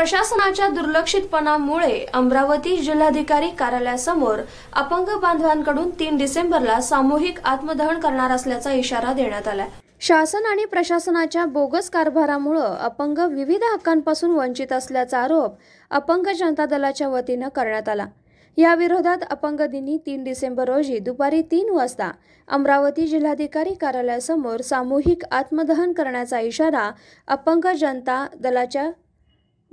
प्रशासनाच्या दुर्लक्षितपणामुळे अमरावती जिल्हाधिकारी कार्यालयासमोर अपंग बांधवांकडून तीन डिसेंबरला सामूहिक आत्मदहन करणार असल्याचा इशारा देण्यात आला शासन आणि प्रशासनाच्या बोगस कारभारामुळं अपंग विविध हक्कांपासून वंचित असल्याचा आरोप अपंग जनता दलाच्या वतीनं करण्यात आला या विरोधात अपंग दिनी तीन डिसेंबर रोजी दुपारी तीन वाजता अमरावती जिल्हाधिकारी कार्यालयासमोर सामूहिक आत्मदहन करण्याचा इशारा अपंग जनता दलाच्या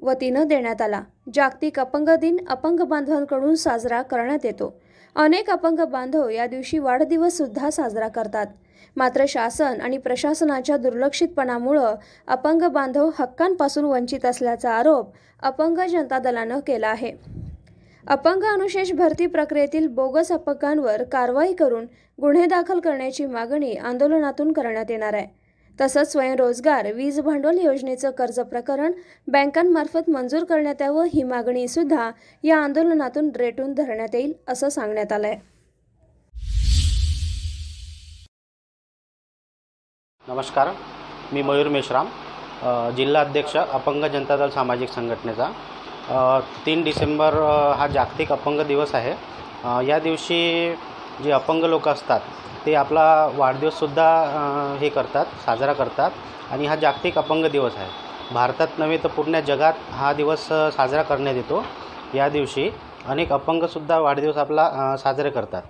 वतीनं देण्यात आला जागतिक अपंग दिन अपंग बांधवांकडून साजरा करण्यात येतो अनेक अपंग बांधव या दिवशी वाढदिवस सुद्धा साजरा करतात मात्र शासन आणि प्रशासनाच्या दुर्लक्षितपणामुळं अपंग बांधव हक्कांपासून वंचित असल्याचा आरोप अपंग जनता दलानं केला आहे अपंग अनुशेष भरती प्रक्रियेतील बोगस अपंगांवर कारवाई करून गुन्हे दाखल करण्याची मागणी आंदोलनातून करण्यात येणार आहे तसंच स्वयंरोजगार वीज भांडवल योजनेचं कर्ज प्रकरण बँकांमार्फत मंजूर करण्यात यावं ही मागणी सुद्धा या आंदोलनातून रेटून धरण्यात येईल असं सांगण्यात आलंय नमस्कार मी मयूर मेश्राम जिल्हा अध्यक्ष अपंग जनता दल सामाजिक संघटनेचा तीन डिसेंबर हा जागतिक अपंग दिवस आहे या दिवशी जे अपंग लोक असतात ते आपला वाढदिवससुद्धा हे करतात साजरा करतात आणि हा जागतिक अपंग दिवस आहे भारतात नव्हे तर पूर्ण जगात हा दिवस साजरा करण्यात येतो या दिवशी अनेक अपंगसुद्धा वाढदिवस आपला साजरे करतात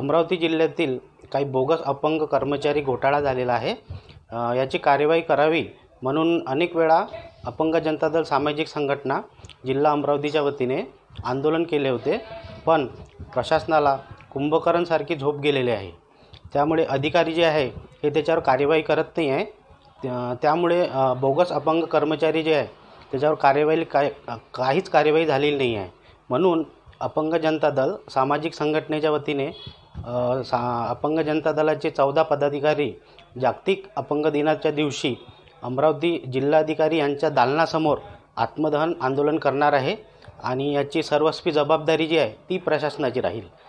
अमरावती जिल्ह्यातील काही बोगस अपंग कर्मचारी घोटाळा झालेला आहे याची कार्यवाही करावी म्हणून अनेक वेळा अपंग जनता दल सामाजिक संघटना जिल्हा अमरावतीच्या वतीने आंदोलन केले होते पण प्रशासनाला कुंभकरणसारखी झोप गेलेली आहे त्यामुळे अधिकारी जे आहे हे त्याच्यावर कार्यवाही करत नाही आहे त्यामुळे बोगस अपंग कर्मचारी जे आहे त्याच्यावर कार्यवाही काय काहीच कार्यवाही झालेली नाही आहे म्हणून अपंग जनता दल सामाजिक संघटनेच्या वतीने सा अपंग जनता दलाचे चौदा पदाधिकारी जागतिक अपंग दिनाच्या दिवशी अमरावती जिल्हाधिकारी यांच्या दालनासमोर आत्मदहन आंदोलन करणार आहे आणि याची सर्वस्वी जबाबदारी जी आहे ती प्रशासनाची राहील